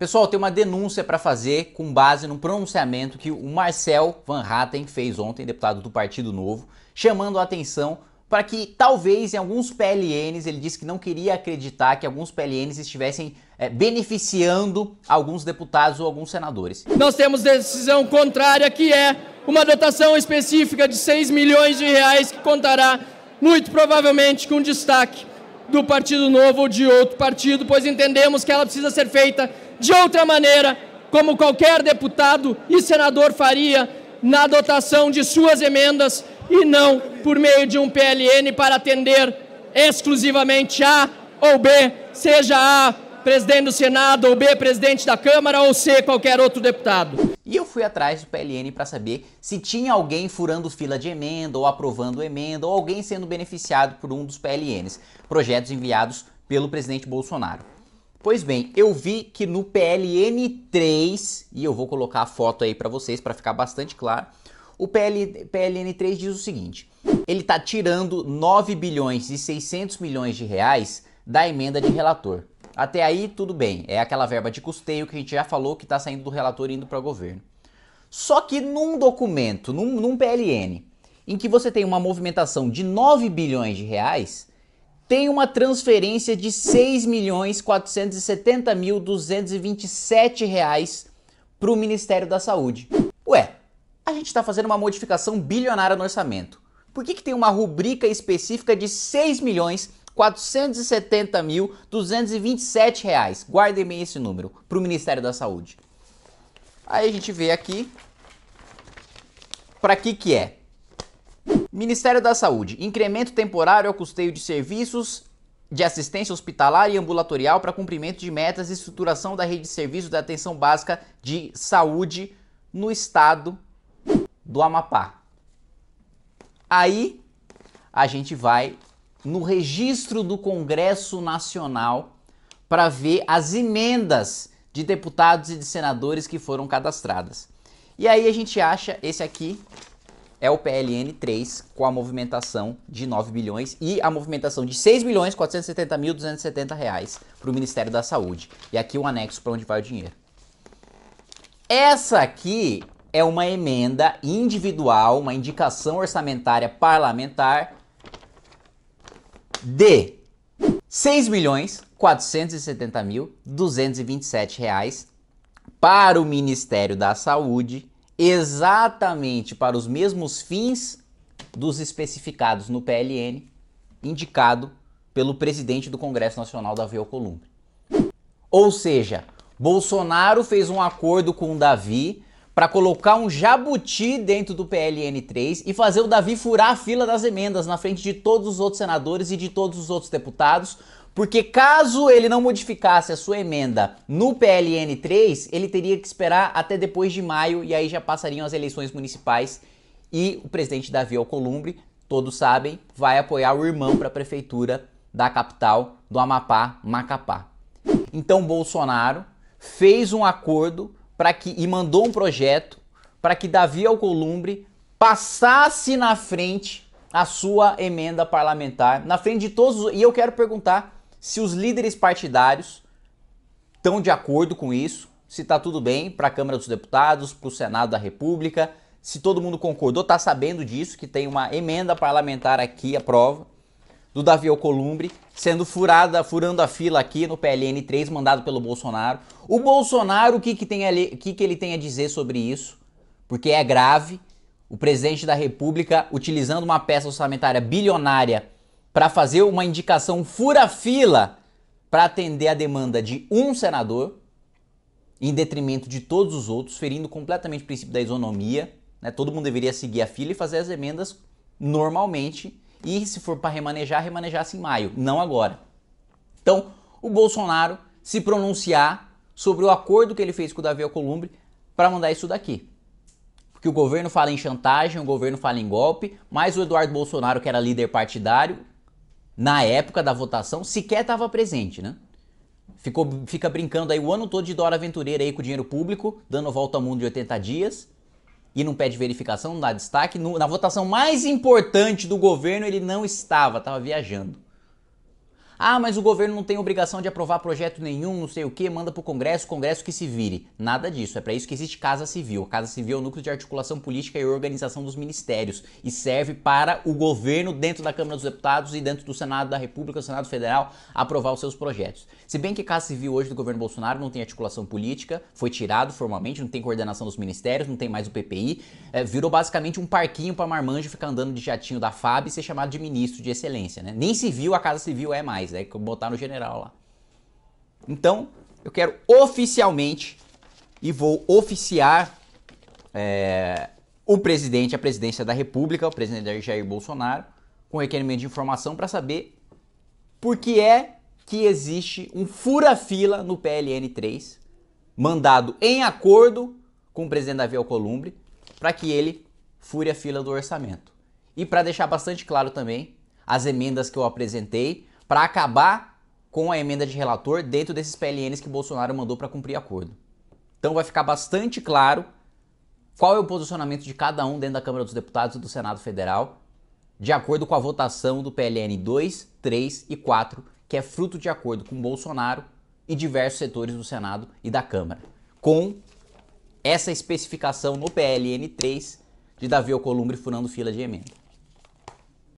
Pessoal, tem uma denúncia para fazer com base num pronunciamento que o Marcel Van Hatten fez ontem, deputado do Partido Novo, chamando a atenção para que talvez em alguns PLNs, ele disse que não queria acreditar que alguns PLNs estivessem é, beneficiando alguns deputados ou alguns senadores. Nós temos decisão contrária que é uma dotação específica de 6 milhões de reais que contará muito provavelmente com destaque do Partido Novo ou de outro partido, pois entendemos que ela precisa ser feita de outra maneira, como qualquer deputado e senador faria na dotação de suas emendas e não por meio de um PLN para atender exclusivamente A ou B, seja A presidente do Senado, ou B presidente da Câmara, ou C qualquer outro deputado. E eu fui atrás do PLN para saber se tinha alguém furando fila de emenda, ou aprovando emenda, ou alguém sendo beneficiado por um dos PLNs, projetos enviados pelo presidente Bolsonaro. Pois bem, eu vi que no PLN3, e eu vou colocar a foto aí para vocês para ficar bastante claro, o PL, PLN3 diz o seguinte: ele está tirando 9 bilhões e 600 milhões de reais da emenda de relator. Até aí tudo bem, é aquela verba de custeio que a gente já falou que está saindo do relator e indo para o governo. Só que num documento, num, num PLN, em que você tem uma movimentação de 9 bilhões de reais, tem uma transferência de 6 milhões mil reais para o Ministério da Saúde. Ué, a gente está fazendo uma modificação bilionária no orçamento. Por que, que tem uma rubrica específica de 6 milhões mil reais? Guardem bem esse número para o Ministério da Saúde. Aí a gente vê aqui para que que é. Ministério da Saúde, incremento temporário ao custeio de serviços de assistência hospitalar e ambulatorial para cumprimento de metas e estruturação da rede de serviços de atenção básica de saúde no estado do Amapá. Aí a gente vai no registro do Congresso Nacional para ver as emendas de deputados e de senadores que foram cadastradas. E aí a gente acha esse aqui é o PLN 3 com a movimentação de 9 bilhões e a movimentação de 6 bilhões 470 mil 270 reais para o Ministério da Saúde. E aqui o um anexo para onde vai o dinheiro. Essa aqui é uma emenda individual, uma indicação orçamentária parlamentar de 6 milhões 470 mil 227 reais para o Ministério da Saúde exatamente para os mesmos fins dos especificados no PLN, indicado pelo presidente do Congresso Nacional, Davi Alcolumbre. Ou seja, Bolsonaro fez um acordo com o Davi para colocar um jabuti dentro do PLN 3 e fazer o Davi furar a fila das emendas na frente de todos os outros senadores e de todos os outros deputados, porque caso ele não modificasse a sua emenda no PLN 3, ele teria que esperar até depois de maio e aí já passariam as eleições municipais e o presidente Davi Alcolumbre, todos sabem, vai apoiar o irmão para a prefeitura da capital do Amapá, Macapá. Então Bolsonaro fez um acordo para que e mandou um projeto para que Davi Alcolumbre passasse na frente a sua emenda parlamentar, na frente de todos. E eu quero perguntar se os líderes partidários estão de acordo com isso, se está tudo bem para a Câmara dos Deputados, para o Senado da República, se todo mundo concordou, está sabendo disso, que tem uma emenda parlamentar aqui, a prova, do Davi Alcolumbre, sendo furada, furando a fila aqui no PLN 3, mandado pelo Bolsonaro. O Bolsonaro, o que, que, tem ali, que, que ele tem a dizer sobre isso? Porque é grave o presidente da República utilizando uma peça orçamentária bilionária para fazer uma indicação fura-fila para atender a demanda de um senador, em detrimento de todos os outros, ferindo completamente o princípio da isonomia. Né? Todo mundo deveria seguir a fila e fazer as emendas normalmente. E se for para remanejar, remanejasse em maio, não agora. Então, o Bolsonaro se pronunciar sobre o acordo que ele fez com o Davi Alcolumbre para mandar isso daqui. Porque o governo fala em chantagem, o governo fala em golpe, mas o Eduardo Bolsonaro, que era líder partidário, na época da votação, sequer estava presente, né? Ficou, fica brincando aí o ano todo de Dora Aventureira aí com dinheiro público, dando volta ao mundo de 80 dias, e não pede verificação, não dá destaque. No, na votação mais importante do governo, ele não estava, estava viajando. Ah, mas o governo não tem obrigação de aprovar projeto nenhum, não sei o que, manda pro Congresso, Congresso que se vire. Nada disso. É para isso que existe Casa Civil. Casa Civil é o núcleo de articulação política e organização dos ministérios e serve para o governo dentro da Câmara dos Deputados e dentro do Senado da República, Senado Federal, aprovar os seus projetos. Se bem que Casa Civil hoje do governo Bolsonaro não tem articulação política, foi tirado formalmente, não tem coordenação dos ministérios, não tem mais o PPI, é, virou basicamente um parquinho para marmanjo ficar andando de jatinho da FAB e ser chamado de ministro de excelência, né? Nem civil a Casa Civil é mais mais, é botar no general lá. Então, eu quero oficialmente e vou oficiar é, o presidente, a presidência da República, o presidente Jair Bolsonaro, com requerimento de informação para saber por que é que existe um fura-fila no PLN 3, mandado em acordo com o presidente Davi Alcolumbre, para que ele fure a fila do orçamento. E para deixar bastante claro também, as emendas que eu apresentei para acabar com a emenda de relator dentro desses PLNs que Bolsonaro mandou para cumprir acordo. Então vai ficar bastante claro qual é o posicionamento de cada um dentro da Câmara dos Deputados e do Senado Federal, de acordo com a votação do PLN 2, 3 e 4, que é fruto de acordo com Bolsonaro e diversos setores do Senado e da Câmara, com essa especificação no PLN 3 de Davi Alcolumbre furando fila de emenda.